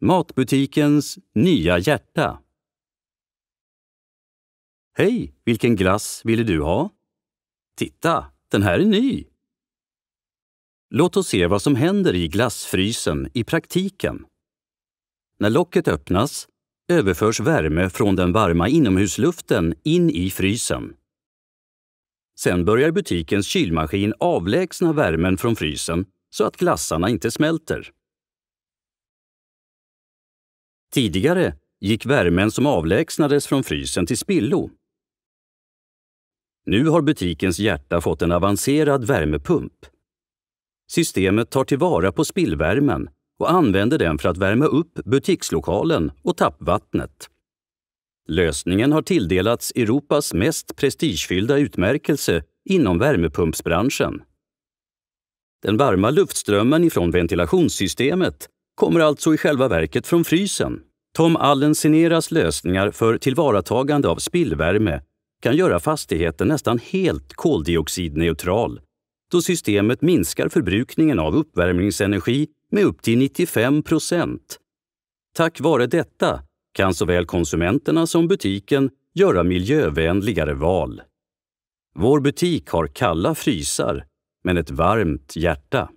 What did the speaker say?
Matbutikens nya hjärta. Hej, vilken glass ville du ha? Titta, den här är ny! Låt oss se vad som händer i glassfrysen i praktiken. När locket öppnas överförs värme från den varma inomhusluften in i frysen. Sen börjar butikens kylmaskin avlägsna värmen från frysen så att glassarna inte smälter. Tidigare gick värmen som avlägsnades från frysen till spillo. Nu har butikens hjärta fått en avancerad värmepump. Systemet tar tillvara på spillvärmen och använder den för att värma upp butikslokalen och tappvattnet. Lösningen har tilldelats Europas mest prestigefyllda utmärkelse inom värmepumpsbranschen. Den varma luftströmmen ifrån ventilationssystemet kommer alltså i själva verket från frysen. Tom Allen Sineras lösningar för tillvaratagande av spillvärme kan göra fastigheten nästan helt koldioxidneutral då systemet minskar förbrukningen av uppvärmningsenergi med upp till 95 procent. Tack vare detta kan såväl konsumenterna som butiken göra miljövänligare val. Vår butik har kalla frysar, men ett varmt hjärta.